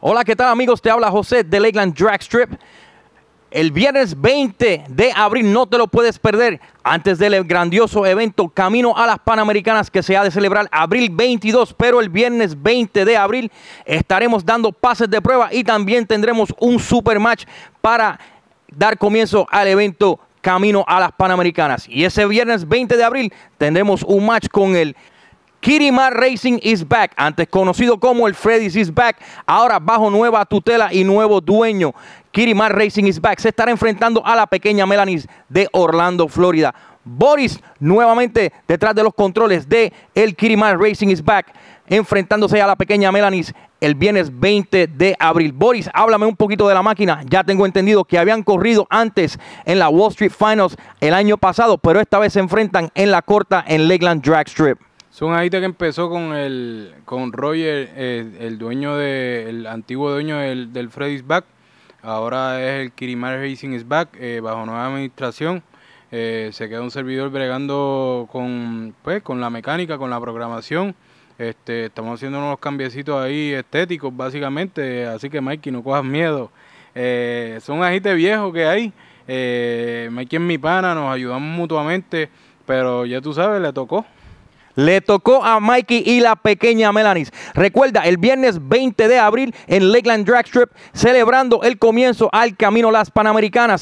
Hola, ¿qué tal amigos? Te habla José de Lakeland Drag Strip. El viernes 20 de abril no te lo puedes perder antes del grandioso evento Camino a las Panamericanas que se ha de celebrar abril 22, pero el viernes 20 de abril estaremos dando pases de prueba y también tendremos un super match para dar comienzo al evento Camino a las Panamericanas. Y ese viernes 20 de abril tendremos un match con el Kirimar Racing is back, antes conocido como el Freddy's is back, ahora bajo nueva tutela y nuevo dueño. Kirimar Racing is back se estará enfrentando a la pequeña Melanie de Orlando, Florida. Boris nuevamente detrás de los controles de el Kirimar Racing is back, enfrentándose a la pequeña Melanie el viernes 20 de abril. Boris, háblame un poquito de la máquina. Ya tengo entendido que habían corrido antes en la Wall Street Finals el año pasado, pero esta vez se enfrentan en la corta en Lakeland Drag Strip son un que empezó con el con Roger, eh, el dueño de, antiguo dueño del, del Freddy's Back. Ahora es el Kirimar Racing is Back, eh, bajo nueva administración. Eh, se queda un servidor bregando con, pues, con la mecánica, con la programación. Este, estamos haciendo unos cambiecitos ahí estéticos, básicamente. Así que, Mikey, no cojas miedo. Eh, son agites viejos que hay. Eh, Mikey es mi pana, nos ayudamos mutuamente. Pero ya tú sabes, le tocó. Le tocó a Mikey y la pequeña Melanis. Recuerda, el viernes 20 de abril en Lakeland Drag Strip, celebrando el comienzo al Camino Las Panamericanas.